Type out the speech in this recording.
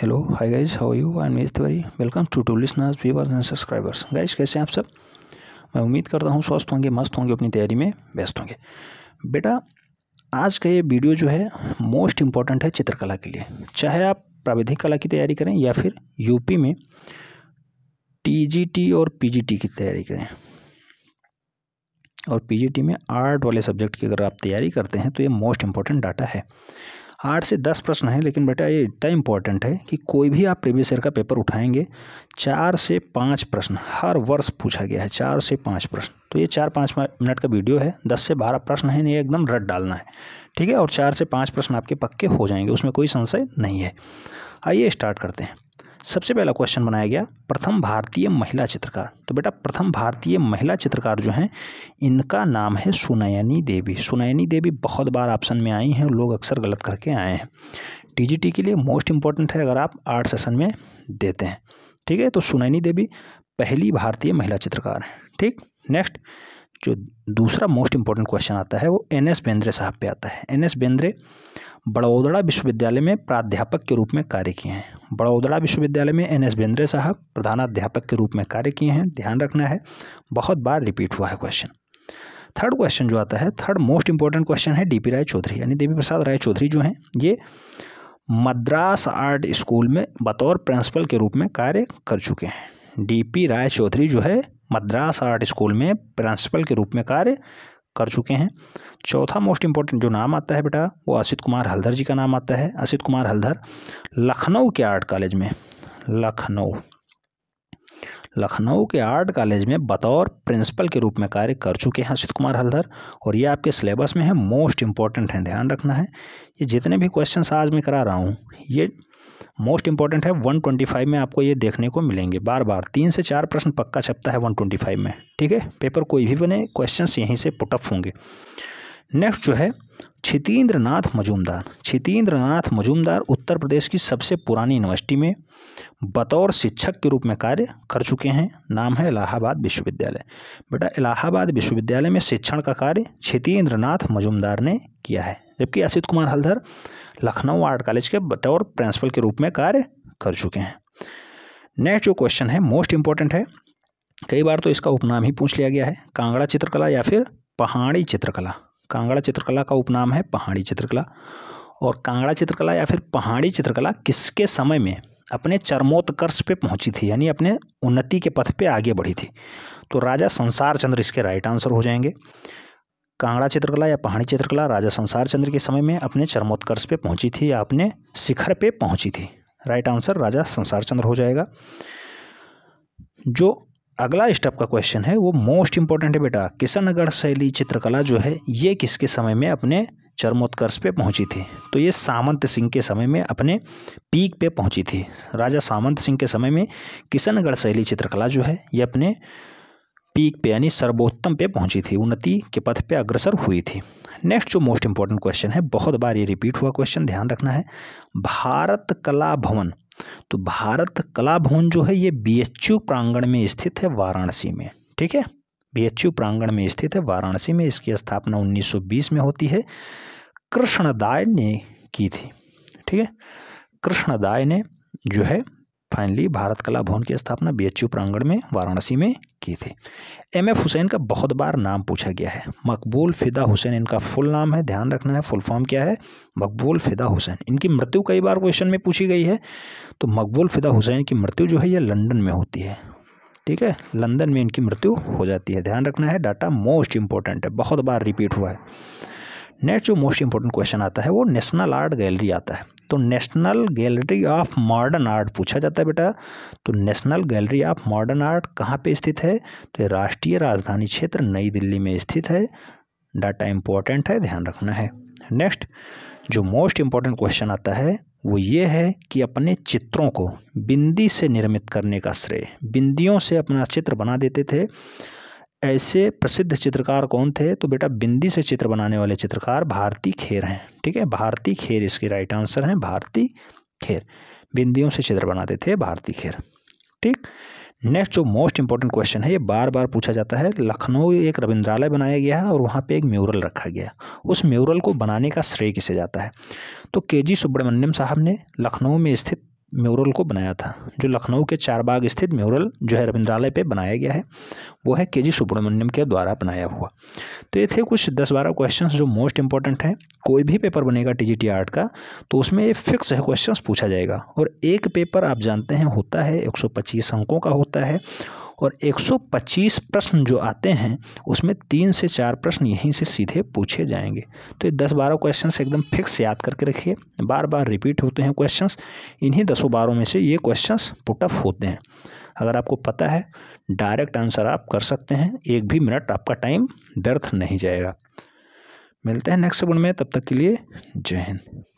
hello hi guys how you I मेज Tiwari welcome to to listeners viewers and subscribers guys कैसे हैं आप सब मैं उम्मीद करता हूँ स्वस्थ होंगे मस्त होंगे अपनी तैयारी में व्यस्त होंगे बेटा आज का ये वीडियो जो है मोस्ट इम्पॉर्टेंट है चित्रकला के लिए चाहे आप प्राविधिक कला की तैयारी करें या फिर यूपी में टी और पी की तैयारी करें और पी में आर्ट वाले सब्जेक्ट की अगर आप तैयारी करते हैं तो ये मोस्ट इम्पॉर्टेंट डाटा है आठ से दस प्रश्न हैं लेकिन बेटा ये इतना इम्पॉर्टेंट है कि कोई भी आप प्रीवियस ईयर का पेपर उठाएंगे चार से पाँच प्रश्न हर वर्ष पूछा गया है चार से पाँच प्रश्न तो ये चार पाँच मिनट का वीडियो है दस से बारह प्रश्न है ये एकदम रट डालना है ठीक है और चार से पाँच प्रश्न आपके पक्के हो जाएंगे उसमें कोई संशय नहीं है आइए स्टार्ट करते हैं सबसे पहला क्वेश्चन बनाया गया प्रथम भारतीय महिला चित्रकार तो बेटा प्रथम भारतीय महिला चित्रकार जो हैं इनका नाम है सुनयनी देवी सुनयनी देवी बहुत बार ऑप्शन में आई हैं लोग अक्सर गलत करके आए हैं टीजीटी के लिए मोस्ट इंपॉर्टेंट है अगर आप आर्ट सेशन में देते हैं ठीक है तो सुनैनी देवी पहली भारतीय महिला चित्रकार हैं ठीक नेक्स्ट जो दूसरा मोस्ट इम्पोर्टेंट क्वेश्चन आता है वो एन एस बेंद्रे साहब पे आता है एन एस बेंद्रे बड़ौदड़ा विश्वविद्यालय में प्राध्यापक के रूप में कार्य किए हैं बड़ौदड़ा विश्वविद्यालय में एन एस बेंद्रे साहब प्रधानाध्यापक के रूप में कार्य किए हैं ध्यान रखना है बहुत बार रिपीट हुआ है क्वेश्चन थर्ड क्वेश्चन जो आता है थर्ड मोस्ट इम्पॉर्टेंट क्वेश्चन है डी पी राय चौधरी यानी देवी प्रसाद राय चौधरी जो हैं ये मद्रास आर्ट स्कूल में बतौर प्रिंसिपल के रूप में कार्य कर चुके हैं डी पी राय चौधरी जो है मद्रास आर्ट स्कूल में प्रिंसिपल के रूप में कार्य कर चुके हैं चौथा मोस्ट इंपॉर्टेंट जो नाम आता है बेटा वो असित कुमार हल्दर जी का नाम आता है असित कुमार हल्दर लखनऊ के आर्ट कॉलेज में लखनऊ लखनऊ के आर्ट कॉलेज में बतौर प्रिंसिपल के रूप में कार्य कर चुके हैं असित कुमार हल्दर और ये आपके सिलेबस में है मोस्ट इम्पॉर्टेंट हैं ध्यान रखना है ये जितने भी क्वेश्चन आज मैं करा रहा हूँ ये मोस्ट इंपॉर्टेंट है 125 में आपको ये देखने को मिलेंगे बार बार तीन से चार प्रश्न पक्का छपता है 125 में ठीक है पेपर कोई भी बने क्वेश्चंस यहीं से पुटअप होंगे नेक्स्ट जो है छितेंद्र नाथ मजूमदार छितेंद्र नाथ मजूमदार उत्तर प्रदेश की सबसे पुरानी यूनिवर्सिटी में बतौर शिक्षक के रूप में कार्य कर चुके हैं नाम है इलाहाबाद विश्वविद्यालय बेटा इलाहाबाद विश्वविद्यालय में शिक्षण का कार्य छितेंद्र नाथ मजूमदार ने किया है जबकि असित कुमार हलधर लखनऊ आर्ट कॉलेज के बतौर प्रिंसिपल के रूप में कार्य कर चुके हैं नेक्स्ट जो क्वेश्चन है मोस्ट इंपॉर्टेंट है कई बार तो इसका उपनाम ही पूछ लिया गया है कांगड़ा चित्रकला या फिर पहाड़ी चित्रकला कांगड़ा चित्रकला का उपनाम है पहाड़ी चित्रकला और कांगड़ा चित्रकला या फिर पहाड़ी चित्रकला किसके समय में अपने चरमोत्कर्ष पे पहुंची थी यानी अपने उन्नति के पथ पे आगे बढ़ी थी तो राजा संसार चंद्र इसके राइट आंसर हो जाएंगे कांगड़ा चित्रकला या पहाड़ी चित्रकला राजा संसार चंद्र के समय में अपने चरमोत्कर्ष पे पहुंची थी या अपने शिखर पे पहुंची थी राइट आंसर राजा संसार चंद्र हो जाएगा जो अगला स्टेप का क्वेश्चन है वो मोस्ट इंपॉर्टेंट है बेटा किशनगढ़ शैली चित्रकला जो है ये किसके समय में अपने चरमोत्कर्ष पे पहुंची थी तो ये सामंत सिंह के समय में अपने पीक पे पहुंची थी राजा सामंत सिंह के समय में किशनगढ़ शैली चित्रकला जो है ये अपने पीक पे यानी सर्वोत्तम पे पहुंची थी उन्नति के पथ पे अग्रसर हुई थी नेक्स्ट जो मोस्ट इंपॉर्टेंट क्वेश्चन है बहुत बार ये रिपीट हुआ क्वेश्चन ध्यान रखना है भारत कला भवन तो भारत कला भवन जो है ये बी प्रांगण में स्थित है वाराणसी में ठीक है बी प्रांगण में स्थित है वाराणसी में इसकी स्थापना उन्नीस में होती है कृष्णदाय ने की थी ठीक है कृष्णदाय ने जो है फाइनली भारत कला भवन की स्थापना बी प्रांगण में वाराणसी में की थी एम एफ हुसैन का बहुत बार नाम पूछा गया है मकबूल फ़िदा हुसैन इनका फुल नाम है ध्यान रखना है फुल फॉर्म क्या है मकबूल फ़िदा हुसैन इनकी मृत्यु कई बार क्वेश्चन में पूछी गई है तो मकबूल फ़िदा हुसैन की मृत्यु जो है यह लंदन में होती है ठीक है लंदन में इनकी मृत्यु हो जाती है ध्यान रखना है डाटा मोस्ट इंपॉर्टेंट है बहुत बार रिपीट हुआ है नेक्स्ट जो मोस्ट इंपॉर्टेंट क्वेश्चन आता है वो नेशनल आर्ट गैलरी आता है तो national gallery of modern art पूछा जाता है बेटा तो national gallery of modern art कहाँ पे स्थित है तो ये राष्ट्रीय राजधानी क्षेत्र नई दिल्ली में स्थित है डाटा इम्पोर्टेंट है ध्यान रखना है नेक्स्ट जो मोस्ट इम्पॉर्टेंट क्वेश्चन आता है वो ये है कि अपने चित्रों को बिंदी से निर्मित करने का श्रेय बिंदियों से अपना चित्र बना देते थे ऐसे प्रसिद्ध चित्रकार कौन थे तो बेटा बिंदी से चित्र बनाने वाले चित्रकार भारती खेर हैं ठीक है भारती खेर इसके राइट आंसर हैं भारती खेर बिंदियों से चित्र बनाते थे भारती खेर ठीक नेक्स्ट जो मोस्ट इंपॉर्टेंट क्वेश्चन है ये बार बार पूछा जाता है लखनऊ एक रविंद्रालय बनाया गया है और वहाँ पे एक म्यूरल रखा गया उस म्यूरल को बनाने का श्रेय किसे जाता है तो के जी सुब्रमण्यम साहब ने लखनऊ में स्थित म्यूरल को बनाया था जो लखनऊ के चारबाग स्थित म्यूरल जो है रविंद्रालय पे बनाया गया है वो है के जी सुब्रमण्यम के द्वारा बनाया हुआ तो ये थे कुछ दस बारह क्वेश्चंस जो मोस्ट इंपॉर्टेंट हैं कोई भी पेपर बनेगा टी जी आर्ट का तो उसमें ये फिक्स है क्वेश्चंस पूछा जाएगा और एक पेपर आप जानते हैं होता है एक अंकों का होता है और 125 प्रश्न जो आते हैं उसमें तीन से चार प्रश्न यहीं से सीधे पूछे जाएंगे तो ये दस बारह क्वेश्चन एकदम फिक्स याद करके रखिए बार बार रिपीट होते हैं क्वेश्चन इन्हीं दसों बारों में से ये क्वेश्चन पुटअप होते हैं अगर आपको पता है डायरेक्ट आंसर आप कर सकते हैं एक भी मिनट आपका टाइम व्यर्थ नहीं जाएगा मिलते हैं नेक्स्ट सेगमेंट में तब तक के लिए जय हिंद